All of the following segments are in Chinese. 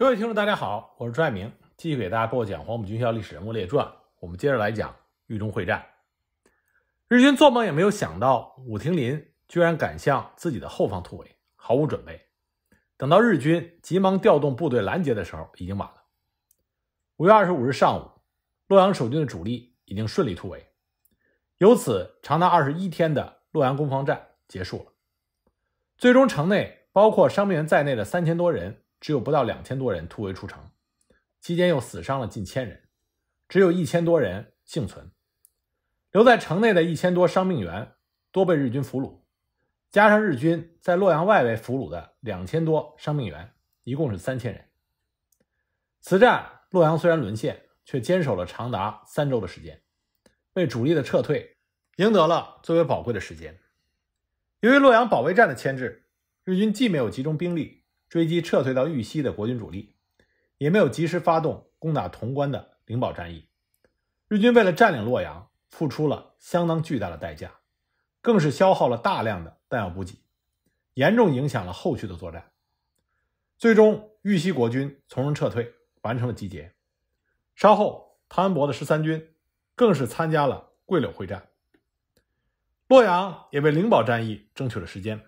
各位听众，大家好，我是朱爱明，继续给大家播讲《黄埔军校历史人物列传》。我们接着来讲豫中会战。日军做梦也没有想到，武庭林居然敢向自己的后方突围，毫无准备。等到日军急忙调动部队拦截的时候，已经晚了。五月二十五日上午，洛阳守军的主力已经顺利突围，由此长达二十一天的洛阳攻防战结束了。最终，城内包括伤病员在内的三千多人。只有不到两千多人突围出城，期间又死伤了近千人，只有一千多人幸存。留在城内的一千多伤病员多被日军俘虏，加上日军在洛阳外围俘虏的两千多伤病员，一共是三千人。此战洛阳虽然沦陷，却坚守了长达三周的时间，为主力的撤退赢得了最为宝贵的时间。由于洛阳保卫战的牵制，日军既没有集中兵力。追击撤退到豫西的国军主力，也没有及时发动攻打潼关的灵宝战役。日军为了占领洛阳，付出了相当巨大的代价，更是消耗了大量的弹药补给，严重影响了后续的作战。最终，豫西国军从容撤退，完成了集结。稍后，汤恩伯的十三军更是参加了桂柳会战。洛阳也为灵宝战役争取了时间。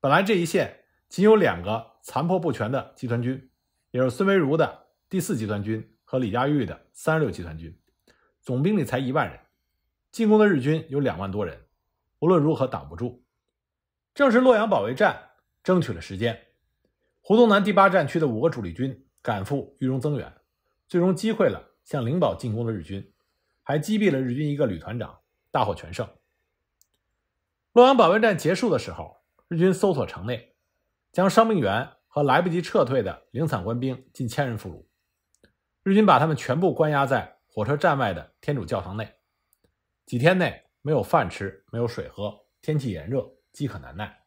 本来这一线。仅有两个残破不全的集团军，也就是孙维如的第四集团军和李佳玉的三十六集团军，总兵力才一万人，进攻的日军有两万多人，无论如何挡不住。正是洛阳保卫战争取了时间，胡宗南第八战区的五个主力军赶赴豫中增援，最终击溃了向灵宝进攻的日军，还击毙了日军一个旅团长，大获全胜。洛阳保卫战结束的时候，日军搜索城内。将伤病员和来不及撤退的零散官兵近千人俘虏，日军把他们全部关押在火车站外的天主教堂内。几天内没有饭吃，没有水喝，天气炎热，饥渴难耐。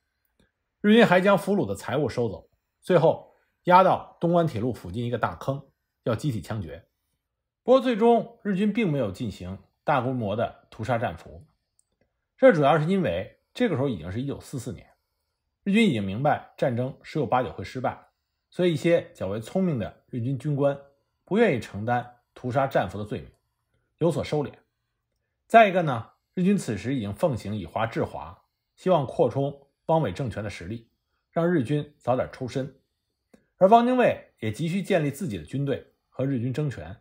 日军还将俘虏的财物收走，最后押到东关铁路附近一个大坑，要集体枪决。不过，最终日军并没有进行大规模的屠杀战俘，这主要是因为这个时候已经是一九四四年。日军已经明白战争十有八九会失败，所以一些较为聪明的日军军官不愿意承担屠杀战俘的罪名，有所收敛。再一个呢，日军此时已经奉行以华制华，希望扩充汪伪政权的实力，让日军早点抽身。而汪精卫也急需建立自己的军队和日军争权，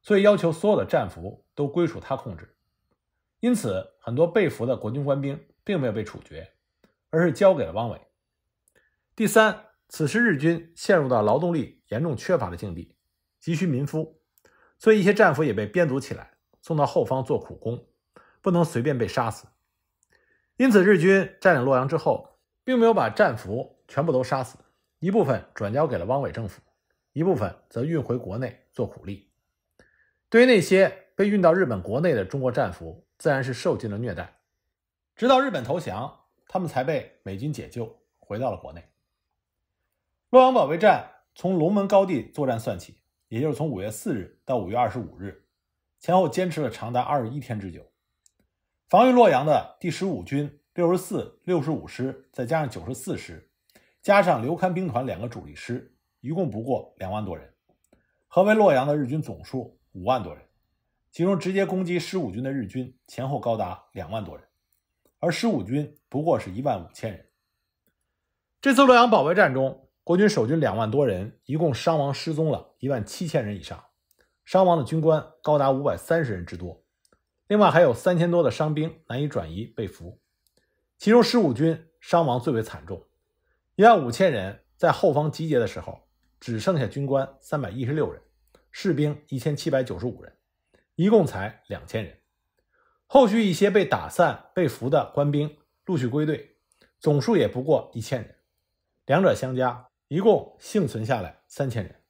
所以要求所有的战俘都归属他控制。因此，很多被俘的国军官兵并没有被处决。而是交给了汪伪。第三，此时日军陷入到劳动力严重缺乏的境地，急需民夫，所以一些战俘也被编组起来，送到后方做苦工，不能随便被杀死。因此，日军占领洛阳之后，并没有把战俘全部都杀死，一部分转交给了汪伪政府，一部分则运回国内做苦力。对于那些被运到日本国内的中国战俘，自然是受尽了虐待，直到日本投降。他们才被美军解救，回到了国内。洛阳保卫战从龙门高地作战算起，也就是从五月四日到五月二十五日，前后坚持了长达二十一天之久。防御洛阳的第十五军六十四、六十五师，再加上九十四师，加上刘戡兵团两个主力师，一共不过两万多人。合围洛阳的日军总数五万多人，其中直接攻击十五军的日军前后高达两万多人。而十五军不过是一万五千人。这次洛阳保卫战中，国军守军两万多人，一共伤亡失踪了一万七千人以上，伤亡的军官高达五百三十人之多。另外还有三千多的伤兵难以转移被俘。其中十五军伤亡最为惨重，一万五千人在后方集结的时候，只剩下军官三百一十六人，士兵一千七百九十五人，一共才两千人。后续一些被打散、被俘的官兵陆续归队，总数也不过一千人。两者相加，一共幸存下来三千人，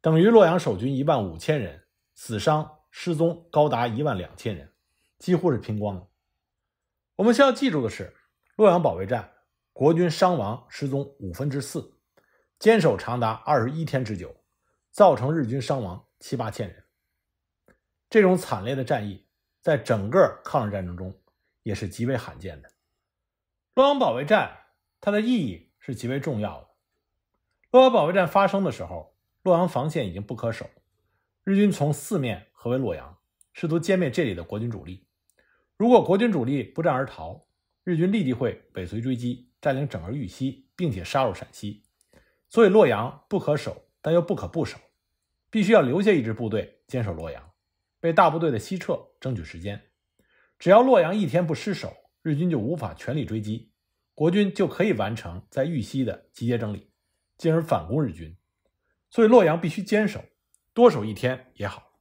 等于洛阳守军一万五千人，死伤失踪高达一万两千人，几乎是拼光了。我们需要记住的是，洛阳保卫战，国军伤亡失踪五分之四，坚守长达二十一天之久，造成日军伤亡七八千人。这种惨烈的战役。在整个抗日战争中，也是极为罕见的。洛阳保卫战，它的意义是极为重要的。洛阳保卫战发生的时候，洛阳防线已经不可守，日军从四面合围洛阳，试图歼灭这里的国军主力。如果国军主力不战而逃，日军立即会尾随追击，占领整个豫西，并且杀入陕西。所以洛阳不可守，但又不可不守，必须要留下一支部队坚守洛阳。为大部队的西撤争取时间，只要洛阳一天不失守，日军就无法全力追击，国军就可以完成在豫西的集结整理，进而反攻日军。所以洛阳必须坚守，多守一天也好。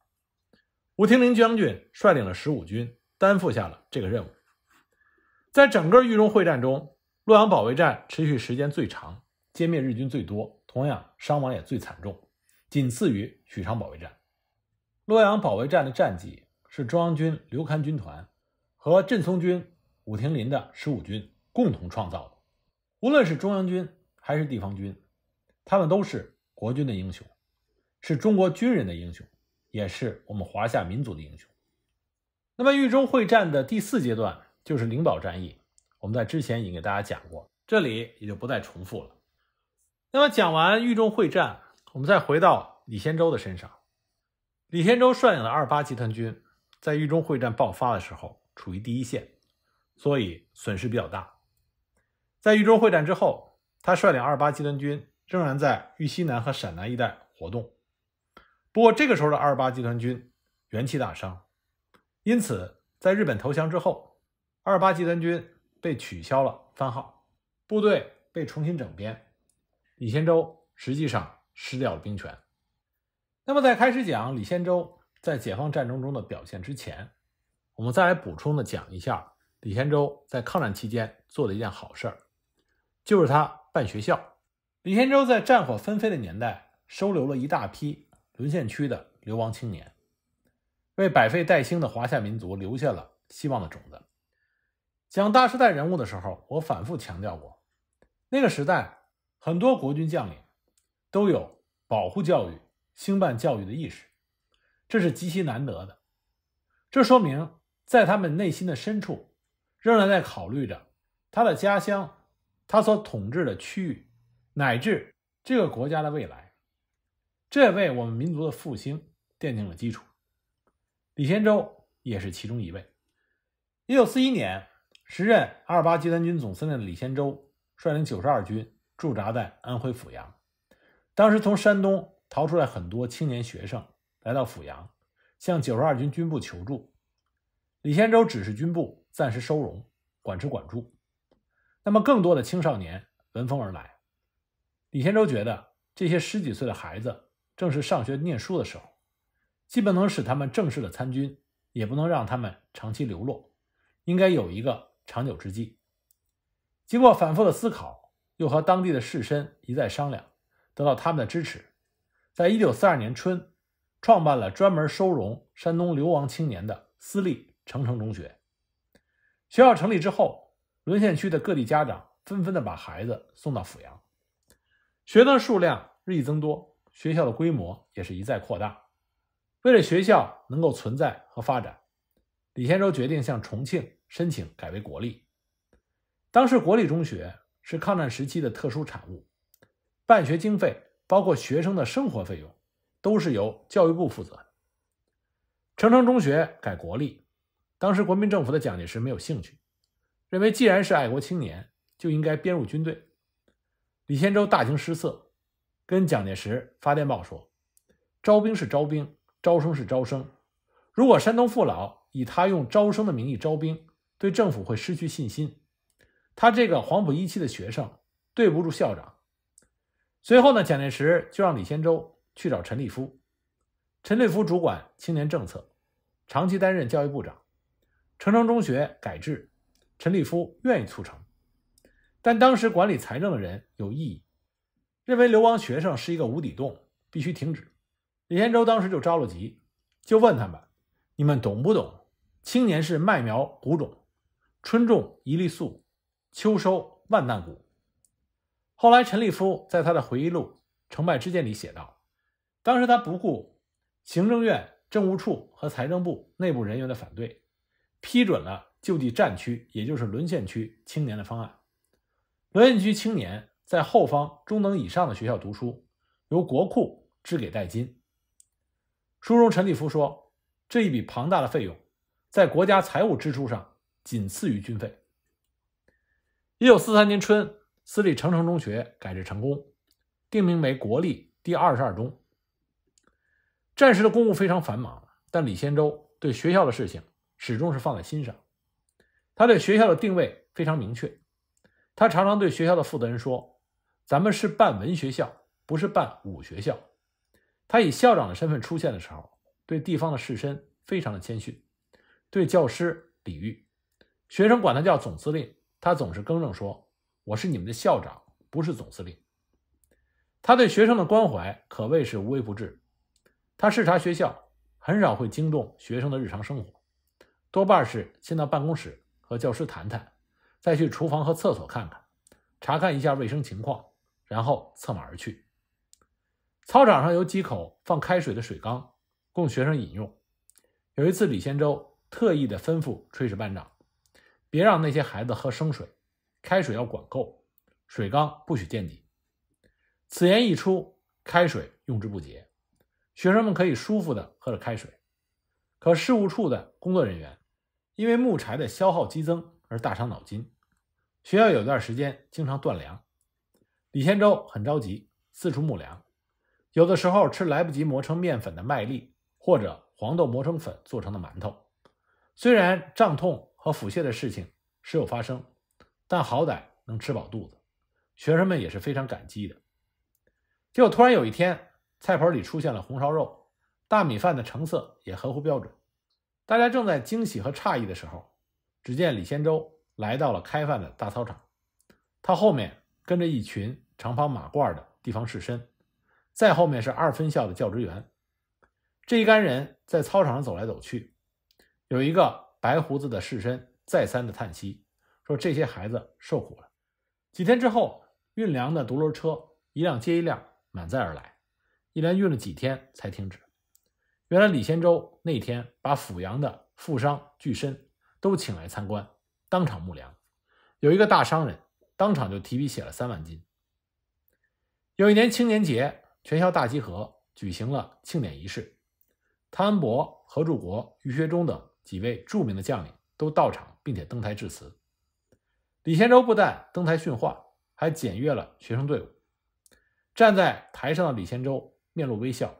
吴廷麟将军率领了十五军，担负下了这个任务。在整个豫中会战中，洛阳保卫战持续时间最长，歼灭日军最多，同样伤亡也最惨重，仅次于许昌保卫战。洛阳保卫战的战绩是中央军刘戡军团和镇嵩军武庭林的十五军共同创造的。无论是中央军还是地方军，他们都是国军的英雄，是中国军人的英雄，也是我们华夏民族的英雄。那么豫中会战的第四阶段就是灵宝战役，我们在之前已经给大家讲过，这里也就不再重复了。那么讲完豫中会战，我们再回到李先洲的身上。李天洲率领的二八集团军，在豫中会战爆发的时候处于第一线，所以损失比较大。在豫中会战之后，他率领二八集团军仍然在豫西南和陕南一带活动。不过，这个时候的二八集团军元气大伤，因此在日本投降之后，二八集团军被取消了番号，部队被重新整编。李天洲实际上失掉了兵权。那么，在开始讲李先洲在解放战争中的表现之前，我们再来补充的讲一下李先洲在抗战期间做的一件好事儿，就是他办学校。李先洲在战火纷飞的年代，收留了一大批沦陷区的流亡青年，为百废待兴的华夏民族留下了希望的种子。讲大时代人物的时候，我反复强调过，那个时代很多国军将领都有保护教育。兴办教育的意识，这是极其难得的。这说明，在他们内心的深处，仍然在考虑着他的家乡、他所统治的区域，乃至这个国家的未来。这为我们民族的复兴奠定了基础。李先洲也是其中一位。一九四一年，时任二八集团军总司令的李先洲，率领九十二军驻扎在安徽阜阳。当时从山东。逃出来很多青年学生来到阜阳，向九十二军军部求助。李先洲指示军部暂时收容，管吃管住。那么更多的青少年闻风而来。李先洲觉得这些十几岁的孩子正是上学念书的时候，既不能使他们正式的参军，也不能让他们长期流落，应该有一个长久之计。经过反复的思考，又和当地的士绅一再商量，得到他们的支持。在一九四二年春，创办了专门收容山东流亡青年的私立成城中学。学校成立之后，沦陷区的各地家长纷纷的把孩子送到阜阳，学生数量日益增多，学校的规模也是一再扩大。为了学校能够存在和发展，李先洲决定向重庆申请改为国立。当时国立中学是抗战时期的特殊产物，办学经费。包括学生的生活费用，都是由教育部负责的。城城中学改国立，当时国民政府的蒋介石没有兴趣，认为既然是爱国青年，就应该编入军队。李先洲大惊失色，跟蒋介石发电报说：“招兵是招兵，招生是招生。如果山东父老以他用招生的名义招兵，对政府会失去信心。他这个黄埔一期的学生，对不住校长。”随后呢，蒋介石就让李先洲去找陈立夫。陈立夫主管青年政策，长期担任教育部长。城城中学改制，陈立夫愿意促成，但当时管理财政的人有异议，认为流亡学生是一个无底洞，必须停止。李先洲当时就着了急，就问他们：“你们懂不懂？青年是麦苗谷种，春种一粒粟，秋收万担谷。”后来，陈立夫在他的回忆录《成败之间》里写道，当时他不顾行政院政务处和财政部内部人员的反对，批准了就地战区，也就是沦陷区青年的方案。沦陷区青年在后方中等以上的学校读书，由国库支给代金。书中，陈立夫说，这一笔庞大的费用，在国家财务支出上仅次于军费。一九四三年春。私立成城中学改制成功，定名为国立第二十二中。战时的公务非常繁忙，但李先洲对学校的事情始终是放在心上。他对学校的定位非常明确，他常常对学校的负责人说：“咱们是办文学校，不是办武学校。”他以校长的身份出现的时候，对地方的士绅非常的谦逊，对教师礼遇，学生管他叫总司令，他总是更正说。我是你们的校长，不是总司令。他对学生的关怀可谓是无微不至。他视察学校，很少会惊动学生的日常生活，多半是先到办公室和教师谈谈，再去厨房和厕所看看，查看一下卫生情况，然后策马而去。操场上有几口放开水的水缸，供学生饮用。有一次，李仙洲特意的吩咐炊事班长，别让那些孩子喝生水。开水要管够，水缸不许见底。此言一出，开水用之不竭，学生们可以舒服的喝着开水。可事务处的工作人员因为木柴的消耗激增而大伤脑筋。学校有一段时间经常断粮，李先洲很着急，四处募粮。有的时候吃来不及磨成面粉的麦粒或者黄豆磨成粉做成的馒头，虽然胀痛和腹泻的事情时有发生。但好歹能吃饱肚子，学生们也是非常感激的。结果突然有一天，菜盆里出现了红烧肉，大米饭的成色也合乎标准。大家正在惊喜和诧异的时候，只见李仙洲来到了开饭的大操场，他后面跟着一群长方马褂的地方士绅，再后面是二分校的教职员。这一干人在操场上走来走去，有一个白胡子的士绅再三的叹息。说这些孩子受苦了。几天之后，运粮的独轮车一辆接一辆满载而来，一连运了几天才停止。原来李仙洲那天把阜阳的富商巨绅都请来参观，当场募粮。有一个大商人当场就提笔写了三万斤。有一年青年节，全校大集合，举行了庆典仪式。汤恩伯、何柱国、于学忠等几位著名的将领都到场，并且登台致辞。李先洲不但登台训话，还检阅了学生队伍。站在台上的李先洲面露微笑，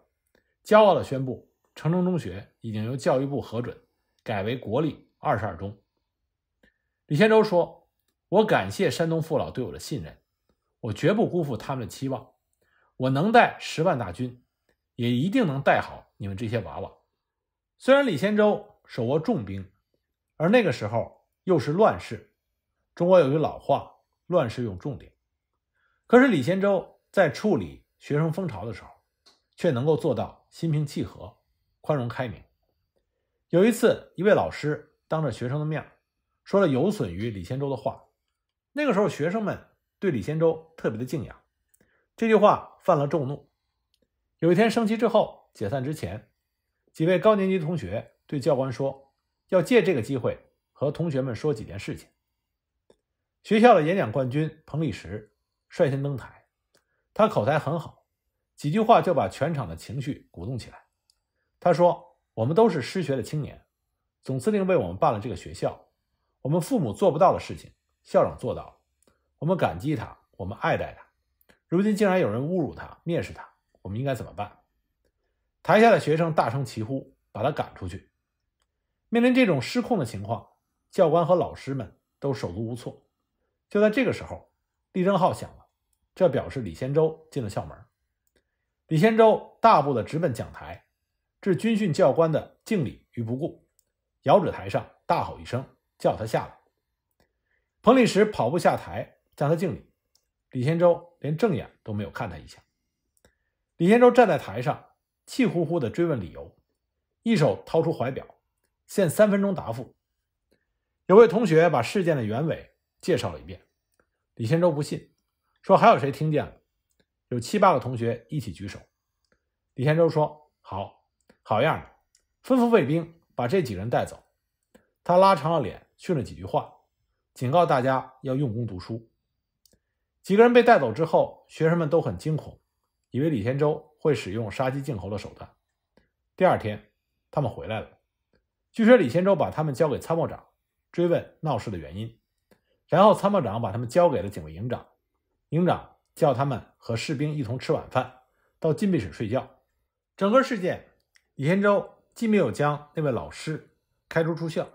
骄傲地宣布：“城中中学已经由教育部核准，改为国立二十二中。”李先洲说：“我感谢山东父老对我的信任，我绝不辜负他们的期望。我能带十万大军，也一定能带好你们这些娃娃。”虽然李先洲手握重兵，而那个时候又是乱世。中国有句老话：“乱世用重典。”可是李仙洲在处理学生风潮的时候，却能够做到心平气和、宽容开明。有一次，一位老师当着学生的面说了有损于李仙洲的话。那个时候，学生们对李仙洲特别的敬仰。这句话犯了众怒。有一天升旗之后解散之前，几位高年级同学对教官说：“要借这个机会和同学们说几件事情。”学校的演讲冠军彭立石率先登台，他口才很好，几句话就把全场的情绪鼓动起来。他说：“我们都是失学的青年，总司令为我们办了这个学校，我们父母做不到的事情，校长做到了，我们感激他，我们爱戴他。如今竟然有人侮辱他、蔑视他，我们应该怎么办？”台下的学生大声齐呼：“把他赶出去！”面临这种失控的情况，教官和老师们都手足无措。就在这个时候，立正号响了，这表示李仙洲进了校门。李仙洲大步的直奔讲台，置军训教官的敬礼于不顾，遥指台上大吼一声，叫他下来。彭立时跑步下台，向他敬礼。李仙洲连正眼都没有看他一下。李仙洲站在台上，气呼呼的追问理由，一手掏出怀表，限三分钟答复。有位同学把事件的原委。介绍了一遍，李先洲不信，说还有谁听见了？有七八个同学一起举手。李先洲说：“好，好样的！”吩咐卫兵把这几人带走。他拉长了脸训了几句话，警告大家要用功读书。几个人被带走之后，学生们都很惊恐，以为李仙洲会使用杀鸡儆猴的手段。第二天，他们回来了。据说李仙洲把他们交给参谋长，追问闹事的原因。然后参谋长把他们交给了警卫营长，营长叫他们和士兵一同吃晚饭，到禁闭室睡觉。整个事件，李天洲既没有将那位老师开除出校，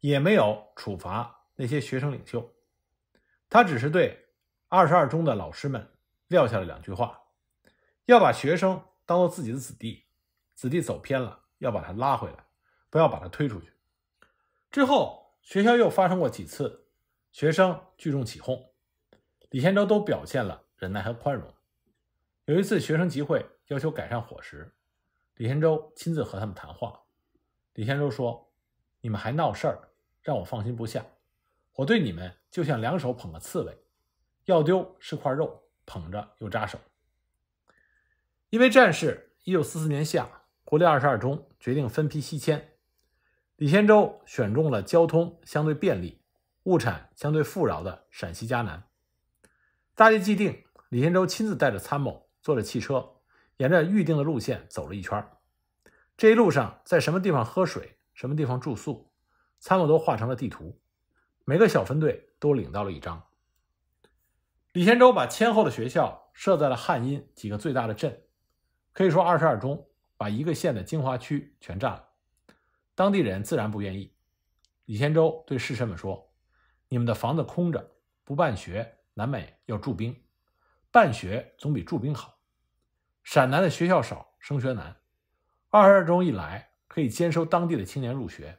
也没有处罚那些学生领袖，他只是对二十二中的老师们撂下了两句话：要把学生当做自己的子弟，子弟走偏了，要把他拉回来，不要把他推出去。之后，学校又发生过几次。学生聚众起哄，李先洲都表现了忍耐和宽容。有一次学生集会要求改善伙食，李先洲亲自和他们谈话。李先洲说：“你们还闹事儿，让我放心不下。我对你们就像两手捧个刺猬，要丢是块肉，捧着又扎手。”因为战事，一九四四年夏，国立二十二中决定分批西迁，李先洲选中了交通相对便利。物产相对富饶的陕西迦南，大计既定，李先洲亲自带着参谋坐着汽车，沿着预定的路线走了一圈。这一路上，在什么地方喝水，什么地方住宿，参谋都画成了地图，每个小分队都领到了一张。李先洲把迁后的学校设在了汉阴几个最大的镇，可以说二十二中把一个县的精华区全占了，当地人自然不愿意。李先洲对士绅们说。你们的房子空着，不办学，南美要驻兵，办学总比驻兵好。陕南的学校少，升学难，二十二中一来，可以兼收当地的青年入学，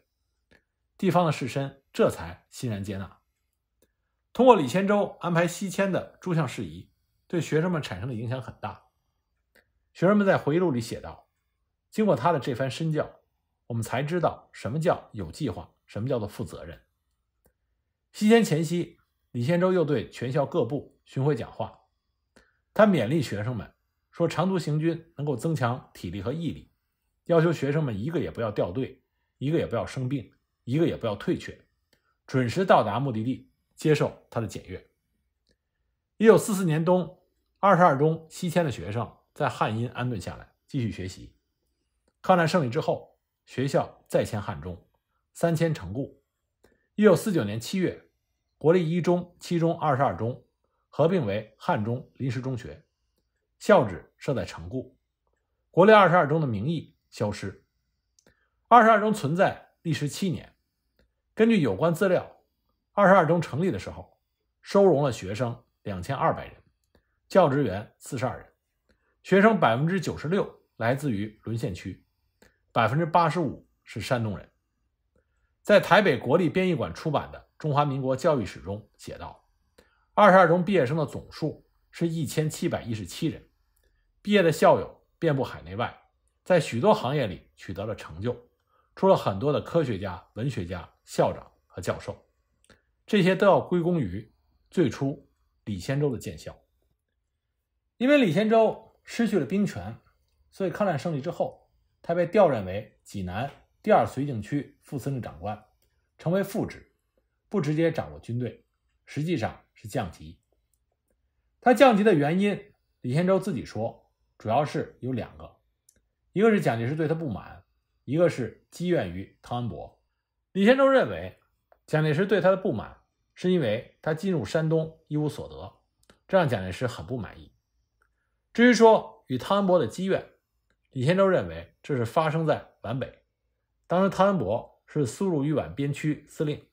地方的士绅这才欣然接纳。通过李千洲安排西迁的诸项事宜，对学生们产生的影响很大。学生们在回忆录里写道：“经过他的这番身教，我们才知道什么叫有计划，什么叫做负责任。”西迁前夕，李先洲又对全校各部巡回讲话。他勉励学生们说：“长途行军能够增强体力和毅力，要求学生们一个也不要掉队，一个也不要生病，一个也不要退却，准时到达目的地，接受他的检阅。”一九四四年冬，二十二中西迁的学生在汉阴安顿下来，继续学习。抗战胜利之后，学校再迁汉中，三迁成固。一九四九年七月，国立一中、七中、二十二中合并为汉中临时中学，校址设在城固。国立二十二中的名义消失，二十二中存在历时七年。根据有关资料，二十二中成立的时候，收容了学生两千二百人，教职员四十二人，学生百分之九十六来自于沦陷区，百分之八十五是山东人。在台北国立编译馆出版的《中华民国教育史》中写道，二十二中毕业生的总数是一千七百一十七人，毕业的校友遍布海内外，在许多行业里取得了成就，出了很多的科学家、文学家、校长和教授，这些都要归功于最初李仙洲的建校。因为李仙洲失去了兵权，所以抗战胜利之后，他被调任为济南。第二绥靖区副司令长官，成为副职，不直接掌握军队，实际上是降级。他降级的原因，李先洲自己说，主要是有两个，一个是蒋介石对他不满，一个是积怨于汤恩伯。李先洲认为，蒋介石对他的不满是因为他进入山东一无所得，这让蒋介石很不满意。至于说与汤恩伯的积怨，李先洲认为这是发生在皖北。当时汤恩伯是苏鲁豫皖边区司令，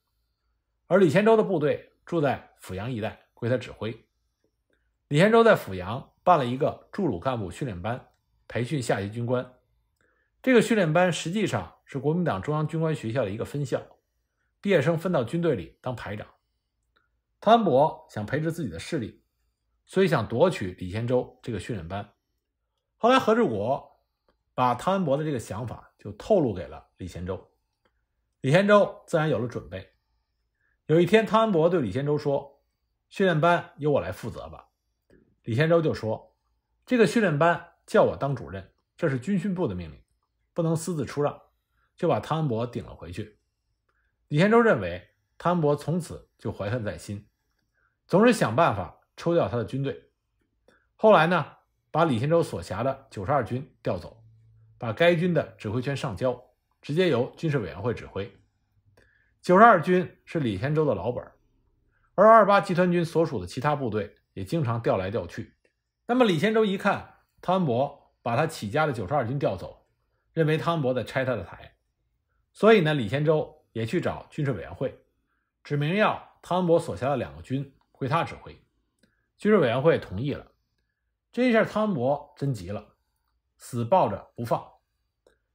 而李仙洲的部队住在阜阳一带，归他指挥。李仙洲在阜阳办了一个驻鲁干部训练班，培训下级军官。这个训练班实际上是国民党中央军官学校的一个分校，毕业生分到军队里当排长。汤恩伯想培植自己的势力，所以想夺取李仙洲这个训练班。后来何志国把汤恩伯的这个想法。就透露给了李贤洲。李贤洲自然有了准备。有一天，汤恩伯对李贤洲说：“训练班由我来负责吧。”李贤洲就说：“这个训练班叫我当主任，这是军训部的命令，不能私自出让。”就把汤恩伯顶了回去。李贤洲认为汤恩伯从此就怀恨在心，总是想办法抽调他的军队。后来呢，把李贤洲所辖的九十二军调走。把该军的指挥权上交，直接由军事委员会指挥。九十二军是李天洲的老本，而二八集团军所属的其他部队也经常调来调去。那么李先洲一看汤恩伯把他起家的九十二军调走，认为汤恩伯在拆他的台，所以呢，李先洲也去找军事委员会，指明要汤恩伯所辖的两个军归他指挥。军事委员会同意了，这一下汤恩伯真急了。死抱着不放，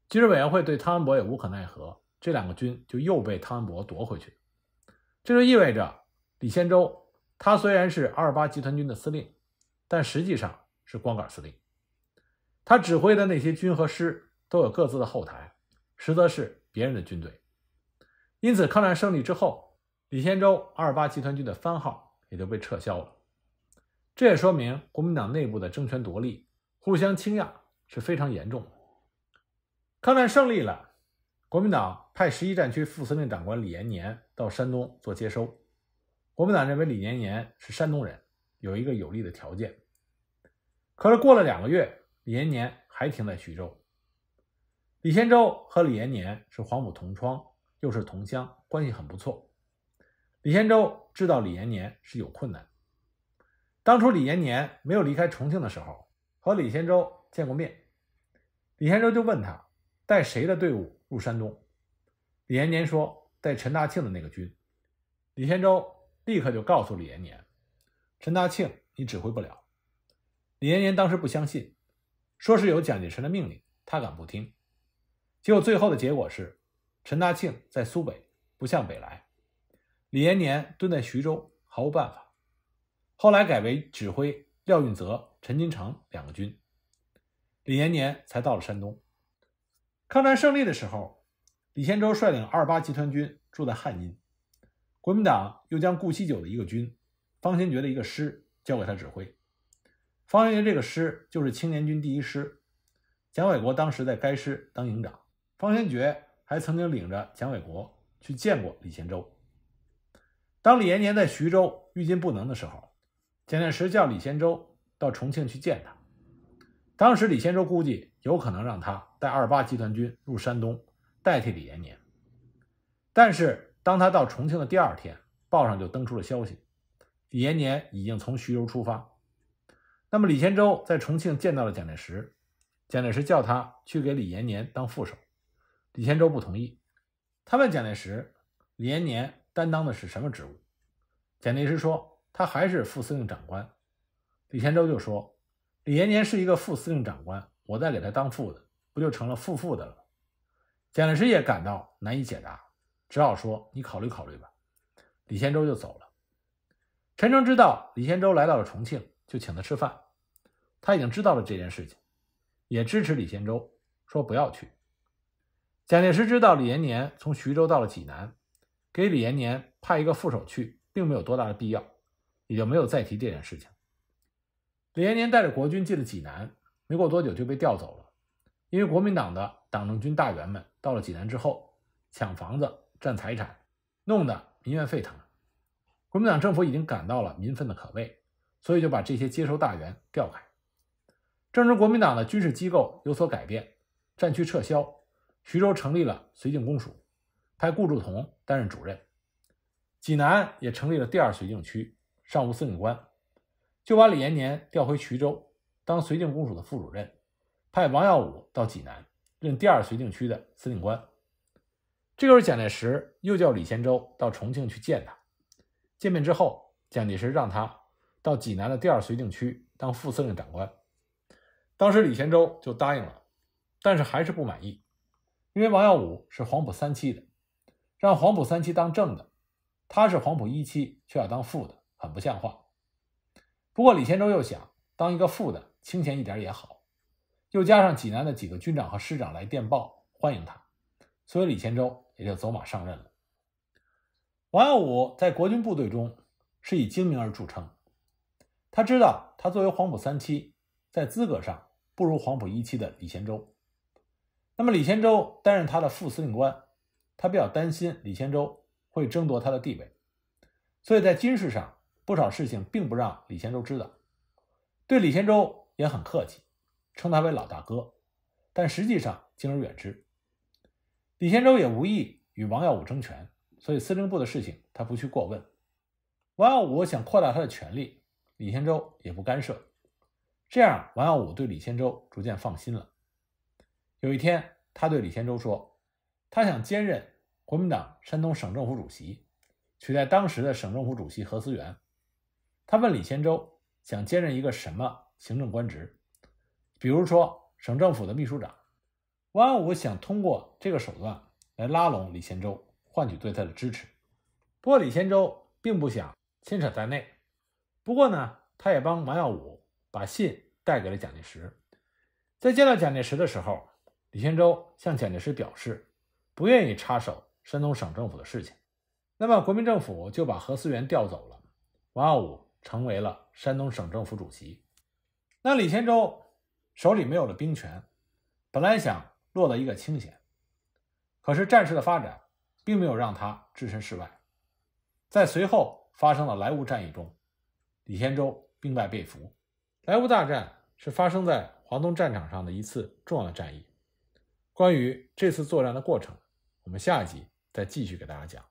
军事委员会对汤恩伯也无可奈何，这两个军就又被汤恩伯夺回去。这就意味着李先洲，他虽然是二八集团军的司令，但实际上是光杆司令。他指挥的那些军和师都有各自的后台，实则是别人的军队。因此，抗战胜利之后，李先洲二八集团军的番号也就被撤销了。这也说明国民党内部的争权夺利，互相倾轧。是非常严重的。抗战胜利了，国民党派十一战区副司令长官李延年到山东做接收。国民党认为李延年是山东人，有一个有利的条件。可是过了两个月，李延年还停在徐州。李先洲和李延年是黄埔同窗，又是同乡，关系很不错。李先洲知道李延年是有困难。当初李延年没有离开重庆的时候，和李先洲。见过面，李先舟就问他带谁的队伍入山东？李延年说带陈大庆的那个军。李先洲立刻就告诉李延年，陈大庆你指挥不了。李延年当时不相信，说是有蒋介石的命令，他敢不听？结果最后的结果是，陈大庆在苏北不向北来，李延年蹲在徐州毫无办法。后来改为指挥廖运泽、陈金城两个军。李延年才到了山东。抗战胜利的时候，李先洲率领二八集团军住在汉阴，国民党又将顾锡九的一个军、方先觉的一个师交给他指挥。方先觉这个师就是青年军第一师，蒋纬国当时在该师当营长。方先觉还曾经领着蒋纬国去见过李先洲。当李延年在徐州欲进不能的时候，蒋介石叫李先洲到重庆去见他。当时李仙洲估计有可能让他带二八集团军入山东，代替李延年。但是当他到重庆的第二天，报上就登出了消息，李延年已经从徐州出发。那么李仙洲在重庆见到了蒋介石，蒋介石叫他去给李延年当副手，李仙洲不同意。他问蒋介石，李延年担当的是什么职务？蒋介石说他还是副司令长官。李仙洲就说。李延年是一个副司令长官，我再给他当副的，不就成了副副的了？蒋介石也感到难以解答，只好说：“你考虑考虑吧。”李先洲就走了。陈诚知道李先洲来到了重庆，就请他吃饭。他已经知道了这件事情，也支持李先洲说不要去。蒋介石知道李延年从徐州到了济南，给李延年派一个副手去，并没有多大的必要，也就没有再提这件事情。李延年带着国军进了济南，没过多久就被调走了。因为国民党的党政军大员们到了济南之后，抢房子、占财产，弄得民怨沸腾。国民党政府已经感到了民愤的可畏，所以就把这些接收大员调开。正值国民党的军事机构有所改变，战区撤销，徐州成立了绥靖公署，派顾祝同担任主任。济南也成立了第二绥靖区，尚无司令官。就把李延年调回衢州，当绥靖公署的副主任，派王耀武到济南任第二绥靖区的司令官。这个时候，蒋介石又叫李贤洲到重庆去见他。见面之后，蒋介石让他到济南的第二绥靖区当副司令长官。当时李贤洲就答应了，但是还是不满意，因为王耀武是黄埔三期的，让黄埔三期当正的，他是黄埔一期却要当副的，很不像话。不过李先洲又想当一个副的，清闲一点也好。又加上济南的几个军长和师长来电报欢迎他，所以李先洲也就走马上任了。王耀武在国军部队中是以精明而著称，他知道他作为黄埔三期，在资格上不如黄埔一期的李先洲。那么李先洲担任他的副司令官，他比较担心李先洲会争夺他的地位，所以在军事上。不少事情并不让李先洲知道，对李先洲也很客气，称他为老大哥，但实际上敬而远之。李先洲也无意与王耀武争权，所以司令部的事情他不去过问。王耀武想扩大他的权力，李先洲也不干涉，这样王耀武对李先洲逐渐放心了。有一天，他对李先洲说，他想兼任国民党山东省政府主席，取代当时的省政府主席何思源。他问李仙洲想兼任一个什么行政官职，比如说省政府的秘书长。王耀武想通过这个手段来拉拢李仙洲，换取对他的支持。不过李仙洲并不想牵扯在内。不过呢，他也帮王耀武把信带给了蒋介石。在见到蒋介石的时候，李仙洲向蒋介石表示不愿意插手山东省政府的事情。那么国民政府就把何思源调走了。王耀武。成为了山东省政府主席。那李仙洲手里没有了兵权，本来想落得一个清闲，可是战事的发展并没有让他置身事外。在随后发生的莱芜战役中，李天舟兵败被俘。莱芜大战是发生在华东战场上的一次重要的战役。关于这次作战的过程，我们下一集再继续给大家讲。